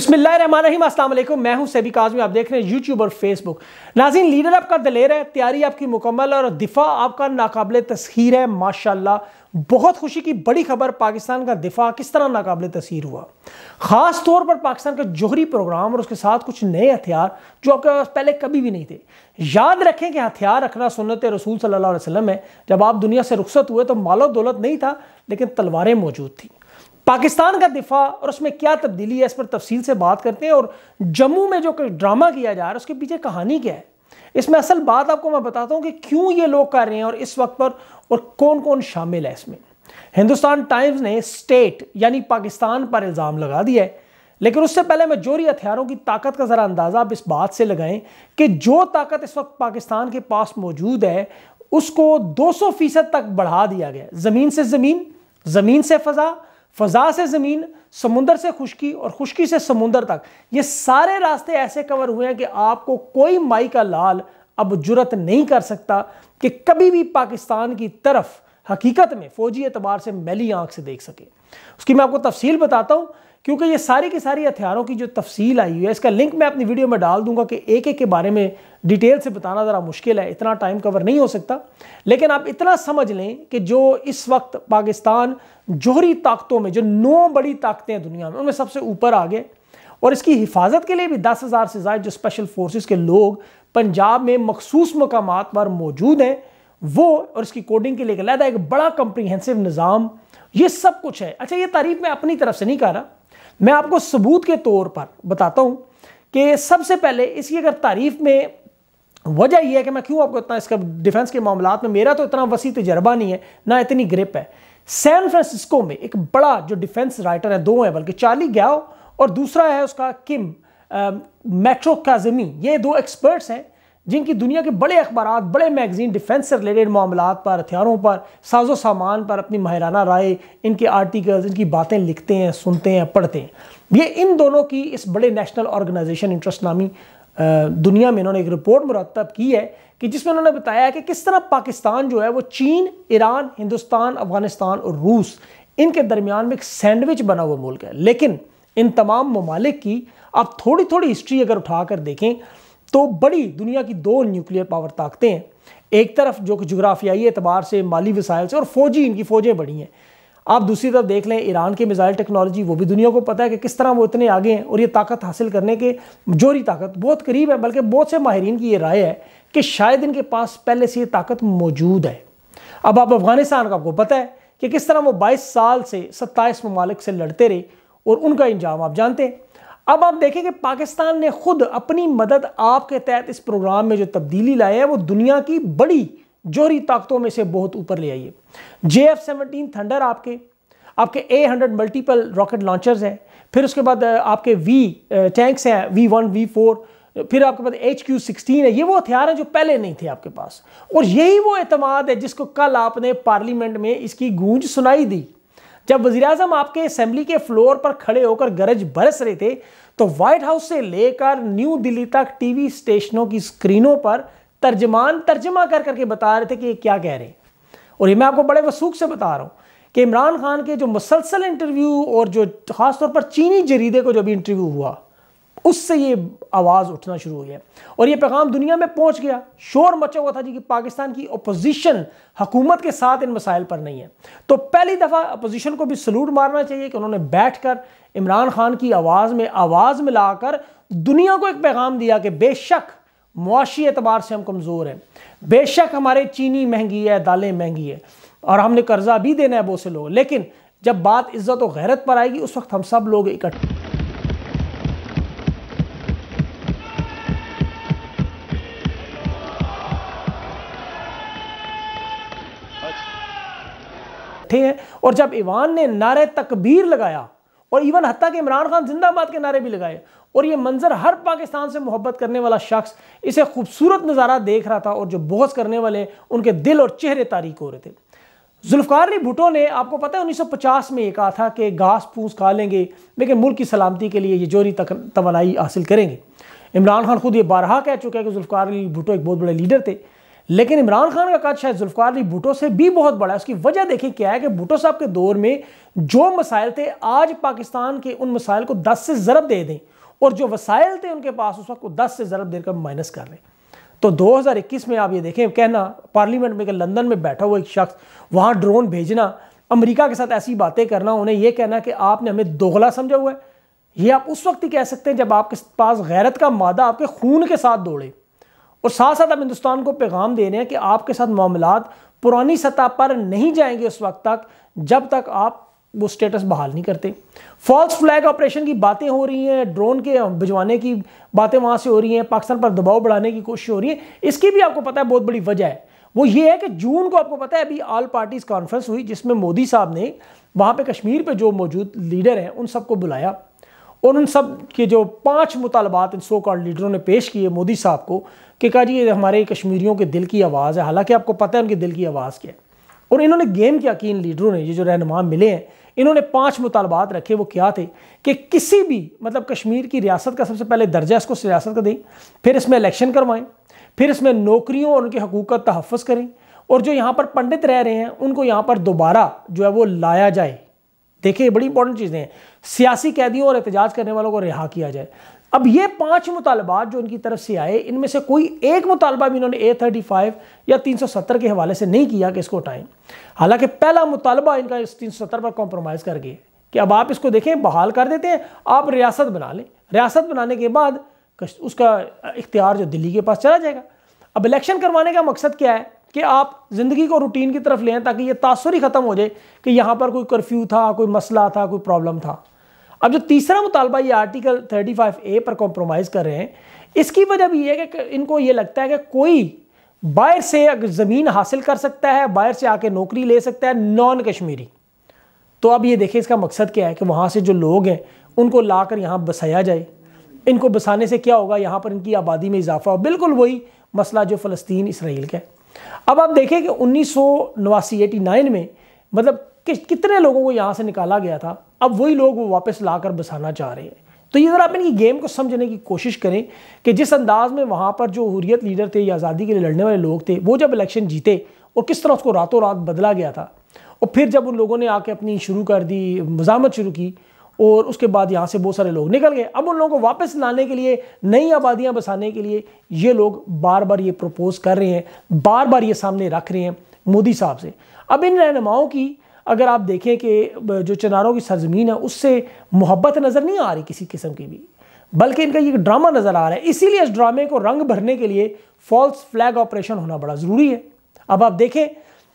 बिस्मिल्लाम असलम मैं हूं सेबी काजमी आप देख रहे हैं यूट्यूब और फेसबुक नाजीन लीडर आपका दलेर है तैयारी आपकी मुकम्मल और दिफा आपका नाकबिल तस्हीर है माशाल्लाह बहुत खुशी की बड़ी खबर पाकिस्तान का दिफा किस तरह नाकबिल तस्खीर हुआ ख़ास तौर पर पाकिस्तान का जोहरी प्रोग्राम और उसके साथ कुछ नए हथियार जो आपके पास पहले कभी भी नहीं थे याद रखें कि हथियार रखना सुनत रसूल सल्ला वसलम है जब आप दुनिया से रुखसत हुए तो मालो दौलत नहीं था लेकिन तलवारें मौजूद थी पाकिस्तान का दिफा और उसमें क्या तब्दीली है इस पर तफसील से बात करते हैं और जम्मू में जो ड्रामा किया जा रहा है उसके पीछे कहानी क्या है इसमें असल बात आपको मैं बताता हूँ कि क्यों ये लोग कर रहे हैं और इस वक्त पर और कौन कौन शामिल है इसमें हिंदुस्तान टाइम्स ने स्टेट यानी पाकिस्तान पर इल्ज़ाम लगा दिया है लेकिन उससे पहले मैं जोरी हथियारों की ताकत का ज़रा अंदाज़ा आप इस बात से लगाएं कि जो ताकत इस वक्त पाकिस्तान के पास मौजूद है उसको 200 फीसद तक बढ़ा दिया गया ज़मीन से ज़मीन ज़मीन से फ़ज़ा फ़जा से ज़मीन समुंदर से खुशकी और खुशकी से समुंदर तक ये सारे रास्ते ऐसे कवर हुए हैं कि आपको कोई माई का लाल अब जुरत नहीं कर सकता कि कभी भी पाकिस्तान की तरफ हकीकत में फ़ौजी एतबार से मैली आंख से देख सके उसकी मैं आपको तफसील बताता हूँ क्योंकि ये सारी की सारी हथियारों की जो तफसील आई हुई है इसका लिंक मैं अपनी वीडियो में डाल दूंगा कि एक एक के बारे में डिटेल से बताना ज़रा मुश्किल है इतना टाइम कवर नहीं हो सकता लेकिन आप इतना समझ लें कि जो इस वक्त पाकिस्तान जोहरी ताकतों में जो नौ बड़ी ताकतें हैं दुनिया में उनमें सबसे ऊपर आ गए और इसकी हिफाजत के लिए भी दस हज़ार से ज्यादा जो स्पेशल फोर्सेज के लोग पंजाब में मखसूस मकाम पर मौजूद हैं वो और इसकी कोडिंग के लिए एक बड़ा कंप्रीहेंसिव निज़ाम ये सब कुछ है अच्छा ये तारीफ मैं अपनी तरफ से नहीं कर रहा मैं आपको सबूत के तौर पर बताता हूँ कि सबसे पहले इसकी अगर तारीफ में वजह यह है कि मैं क्यों आपको इतना इसका डिफेंस के मामला में मेरा तो इतना वसी तजर्बा नहीं है ना इतनी ग्रिप है सैन फ्रांसिस्को में एक बड़ा जो डिफेंस राइटर है दो हैं बल्कि चार्ली गयाओ और दूसरा है उसका किम मेट्रो काजमी ये दो एक्सपर्ट्स हैं जिनकी दुनिया के बड़े अखबार बड़े मैगजीन डिफेंस से रिलेटेड मामला पर हथियारों पर साजो सामान पर अपनी माहराना राय इनके आर्टिकल्स इनकी बातें लिखते हैं सुनते हैं पढ़ते हैं ये इन दोनों की इस बड़े नेशनल ऑर्गेनाइजेशन इंटरेस्ट नामी दुनिया में इन्होंने एक रिपोर्ट मुरतब की है कि जिसमें उन्होंने बताया कि किस तरह पाकिस्तान जो है वो चीन ईरान हिंदुस्तान अफगानिस्तान और रूस इनके दरमियान में एक सैंडविच बना हुआ मुल्क है लेकिन इन तमाम ममालिक की आप थोड़ी थोड़ी हिस्ट्री अगर उठा कर देखें तो बड़ी दुनिया की दो न्यूक्लियर पावर ताकतें हैं एक तरफ जो कि जुग्राफियाई एतबार से माली वसायल से और फौजी इनकी फ़ौजें बढ़ी हैं आप दूसरी तरफ देख लें ईरान के मिज़ाइल टेक्नोलॉजी वो भी दुनिया को पता है कि किस तरह वो इतने आगे हैं और ये ताकत हासिल करने के जोरी ताकत बहुत करीब है बल्कि बहुत से माहरीन की ये राय है कि शायद इनके पास पहले से ये ताकत मौजूद है अब आप अफ़गानिस्तान का आपको पता है कि किस तरह वो बाईस साल से सत्ताईस ममालिक से लड़ते रहे और उनका इंजाम आप जानते हैं अब आप देखें कि पाकिस्तान ने खुद अपनी मदद आपके तहत इस प्रोग्राम में जो तब्दीली लाई है वो दुनिया की बड़ी जोहरी ताकतों में से बहुत ऊपर ले आई है जे एफ सेवनटीन थंडर आपके आपके a hundred multiple rocket launchers हैं फिर उसके बाद आपके वी टैंक्स हैं वी वन वी फोर फिर आपके पास एच क्यू सिक्सटीन है ये वो हथियार हैं जो पहले नहीं थे आपके पास और यही वो अतमाद है जिसको कल आपने पार्लियामेंट में इसकी गूंज सुनाई दी जब वजीर अजम आपके असम्बली के फ्लोर पर खड़े होकर गरज बरस रहे थे तो व्हाइट हाउस से लेकर न्यू दिल्ली तक टीवी स्टेशनों की स्क्रीनों पर तर्जमान तर्जमा कर करके बता रहे थे कि ये क्या कह रहे हैं और ये मैं आपको बड़े वसूख से बता रहा हूँ कि इमरान खान के जो मुसलसल इंटरव्यू और जो ख़ासतौर पर चीनी जरीदे को जो भी इंटरव्यू हुआ उससे ये आवाज़ उठना शुरू हो गया और ये पैगाम दुनिया में पहुंच गया शोर मचा हुआ था जी कि पाकिस्तान की अपोजिशन हकूमत के साथ इन मसाइल पर नहीं है तो पहली दफ़ा अपोजिशन को भी सलूट मारना चाहिए कि उन्होंने बैठ कर इमरान खान की आवाज़ में आवाज़ मिलाकर दुनिया को एक पैगाम दिया कि बेशक मुआशी एतबार से हम कमज़ोर हैं बेशक हमारे चीनी महंगी है दालें महंगी है और हमने कर्जा भी देना है बहुत से लोग लेकिन जब बात इज्जत और गैरत पर आएगी उस वक्त हम सब लोग इकट्ठे इकट्ठे हैं और जब ईवान ने नारे तकबीर लगाया और इवन हती के इमरान खान जिंदाबाद के नारे भी लगाए और ये मंजर हर पाकिस्तान से मोहब्बत करने वाला शख्स इसे खूबसूरत नज़ारा देख रहा था और जो बहस करने वाले उनके दिल और चेहरे तारीख हो रहे थे अली भुटो ने आपको पता है 1950 में ये कहा था कि घास फूस खा लेंगे लेकिन मुल्क की सलामती के लिए ये जोरी तक तोानाई हासिल करेंगे इमरान खान खुद ये बारहा कह चुका है कि अली भुटो एक बहुत बड़े लीडर थे लेकिन इमरान खान का कद शायद जुल्फकार अली भुटो से भी बहुत बड़ा है उसकी वजह देखिए क्या है कि भुटो साहब के दौर में जो मसाइल थे आज पाकिस्तान के उन मसाइल को दस से ज़रब दे दें और जो वसाइल थे उनके पास उस वक्त को दस से ज़रब देकर माइनस कर लें तो 2021 में आप ये देखें कहना पार्लियामेंट में लंदन में बैठा हुआ एक शख्स वहाँ ड्रोन भेजना अमेरिका के साथ ऐसी बातें करना उन्हें यह कहना कि आपने हमें दोगला समझा हुआ है ये आप उस वक्त ही कह सकते हैं जब आपके पास गैरत का मादा आपके खून के साथ दौड़े और साथ साथ आप हिंदुस्तान को पैगाम दे रहे हैं कि आपके साथ मामला पुरानी सतह पर नहीं जाएंगे उस वक्त तक जब तक आप वो स्टेटस बहाल नहीं करते फॉल्स फ्लैग ऑपरेशन की बातें हो रही हैं ड्रोन के भिजवाने की बातें वहाँ से हो रही हैं पाकिस्तान पर दबाव बढ़ाने की कोशिश हो रही है इसकी भी आपको पता है बहुत बड़ी वजह है वो ये है कि जून को आपको पता है अभी ऑल पार्टीज कॉन्फ्रेंस हुई जिसमें मोदी साहब ने वहाँ पे कश्मीर पे जो मौजूद लीडर हैं उन सबको बुलाया और उन सब के जो पांच मुतालबात इन सो कॉल्ड लीडरों ने पेश किए मोदी साहब को कि कहा जी ये हमारे कश्मीरियों के दिल की आवाज़ है हालांकि आपको पता है उनके दिल की आवाज़ क्या है और इन्होंने गेम किया कि इन लीडरों ने ये जो रहनुमा मिले हैं इन्होंने पांच मुतालबात रखे वो क्या थे कि किसी भी मतलब कश्मीर की रियासत का सबसे पहले दर्जा इसको रियासत का दें फिर इसमें इलेक्शन करवाएं फिर इसमें नौकरियों और उनके हकूक़ का तहफ़ करें और जो यहाँ पर पंडित रह रहे हैं उनको यहाँ पर दोबारा जो है वो लाया जाए देखिए ये बड़ी इंपॉर्टेंट चीज़ें हैं सियासी कैदियों और एहतजाज करने वालों को रिहा किया जाए अब ये पांच मुतालबात जो इनकी तरफ से आए इनमें से कोई एक मुतालबा भी इन्होंने ए थर्टी फाइव या तीन सौ सत्तर के हवाले से नहीं किया कि इसको उठाएं हालांकि पहला मुतालबा इनका इस तीन सौ सत्तर पर कॉम्प्रोमाइज़ कर गए कि अब आप इसको देखें बहाल कर देते हैं आप रियासत बना लें रियासत बनाने के बाद उसका इख्तियार जो दिल्ली के पास चला जाएगा अब इलेक्शन करवाने का मकसद क्या है कि आप ज़िंदगी को रूटीन की तरफ लें ताकि ये तासर ही ख़त्म हो जाए कि यहाँ पर कोई कर्फ्यू था कोई मसला था कोई प्रॉब्लम था अब जो तीसरा मुतालबा ये आर्टिकल 35 ए पर कॉम्प्रोमाइज़ कर रहे हैं इसकी वजह भी है कि इनको ये लगता है कि कोई बाहर से ज़मीन हासिल कर सकता है बाहर से आके नौकरी ले सकता है नॉन कश्मीरी तो अब ये देखें इसका मकसद क्या है कि वहाँ से जो लोग हैं उनको ला कर यहाँ बसाया जाए इनको बसाने से क्या होगा यहाँ पर इनकी आबादी में इजाफा हो बिल्कुल वही मसला जो फ़लस्तीन इसराइल का है अब आप देखें कि उन्नीस सौ में मतलब कि कितने लोगों को यहाँ से निकाला गया था अब वही लोग वो वापस ला कर बसाना चाह रहे हैं तो ये ज़रा आप इनकी गेम को समझने की कोशिश करें कि जिस अंदाज में वहाँ पर जो हुरियत लीडर थे या आज़ादी के लिए लड़ने वाले लोग थे वो जब इलेक्शन जीते और किस तरह उसको रातों रात बदला गया था और फिर जब उन लोगों ने आके अपनी शुरू कर दी मजामत शुरू की और उसके बाद यहाँ से बहुत सारे लोग निकल गए अब उन लोगों को वापस लाने के लिए नई आबादियाँ बसाने के लिए ये लोग बार बार ये प्रपोज कर रहे हैं बार बार ये सामने रख रहे हैं मोदी साहब से अब इन रहनुमाओं की अगर आप देखें कि जो चनारों की सरजमीन है उससे मोहब्बत नज़र नहीं आ रही किसी किस्म की भी बल्कि इनका ये ड्रामा नज़र आ रहा है इसीलिए इस ड्रामे को रंग भरने के लिए फॉल्स फ्लैग ऑपरेशन होना बड़ा ज़रूरी है अब आप देखें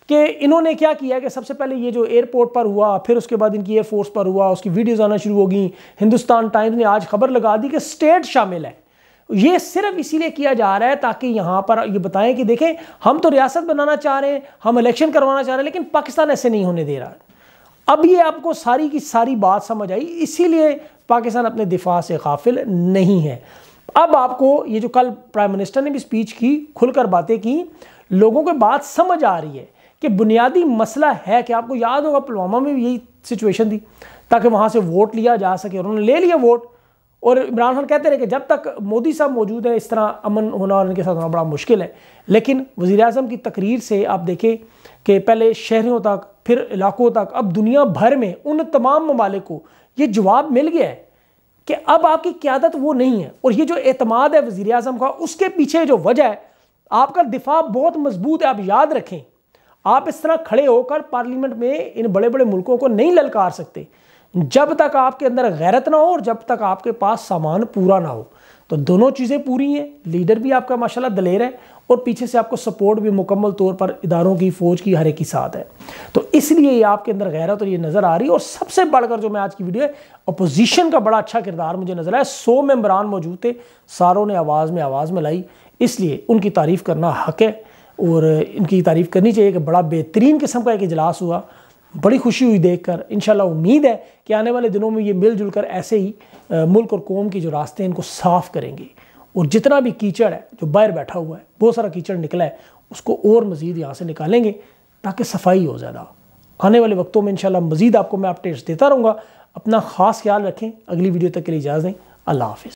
कि इन्होंने क्या किया कि सबसे पहले ये जो एयरपोर्ट पर हुआ फिर उसके बाद इनकी एयरफोर्स पर हुआ उसकी वीडियोज़ आना शुरू हो गई हिंदुस्तान टाइम्स ने आज खबर लगा दी कि स्टेट शामिल है ये सिर्फ इसीलिए किया जा रहा है ताकि यहाँ पर ये बताएं कि देखें हम तो रियासत बनाना चाह रहे हैं हम इलेक्शन करवाना चाह रहे हैं लेकिन पाकिस्तान ऐसे नहीं होने दे रहा है अब ये आपको सारी की सारी बात समझ आई इसीलिए पाकिस्तान अपने दिफा से काफिल नहीं है अब आपको ये जो कल प्राइम मिनिस्टर ने भी स्पीच की खुलकर बातें की लोगों को बात समझ आ रही है कि बुनियादी मसला है कि आपको याद होगा पुलवामा में भी यही सिचुएशन थी ताकि वहाँ से वोट लिया जा सके उन्होंने ले लिया वोट और इमरान खान कहते रहे कि जब तक मोदी साहब मौजूद हैं इस तरह अमन होना और इनके साथ होना बड़ा मुश्किल है लेकिन वज़ी अजम की तकरीर से आप देखें कि पहले शहरों तक फिर इलाकों तक अब दुनिया भर में उन तमाम ममालिक को ये जवाब मिल गया है कि अब आपकी क्यादत वो नहीं है और ये जो अतमाद है वज़ी अजम का उसके पीछे जो वजह है आपका दिफा बहुत मजबूत है आप याद रखें आप इस तरह खड़े होकर पार्लियामेंट में इन बड़े बड़े मुल्कों को नहीं ललकार सकते जब तक आपके अंदर गैरत ना हो और जब तक आपके पास सामान पूरा ना हो तो दोनों चीज़ें पूरी हैं लीडर भी आपका माशाला दलेर है और पीछे से आपको सपोर्ट भी मुकम्मल तौर पर इदारों की फ़ौज की हर एक की साथ है तो इसलिए ये आपके अंदर गैरत और ये नज़र आ रही है और सबसे बढ़कर जो मैं आज की वीडियो है अपोजिशन का बड़ा अच्छा किरदार मुझे नज़र आया सौ मेम्बरान मौजूद थे सारों ने आवाज़ में आवाज़ में लाई इसलिए उनकी तारीफ़ करना हक है और इनकी तारीफ़ करनी चाहिए कि बड़ा बेहतरीन किस्म का एक इजलास हुआ बड़ी खुशी हुई देख कर इन उम्मीद है कि आने वाले दिनों में ये मिलजुल कर ऐसे ही मुल्क और कौम के जो रास्ते हैं इनको साफ़ करेंगे और जितना भी कीचड़ है जो बाहर बैठा हुआ है बहुत सारा कीचड़ निकला है उसको और मज़ीद यहाँ से निकालेंगे ताकि सफाई हो ज़्यादा आने वाले वक्तों में इन मज़ीद आपको मैं अपडेट्स देता रहूँगा अपना ख़ास ख्याल रखें अगली वीडियो तक के लिए इजाज़ दें अल्लाह हाफिज़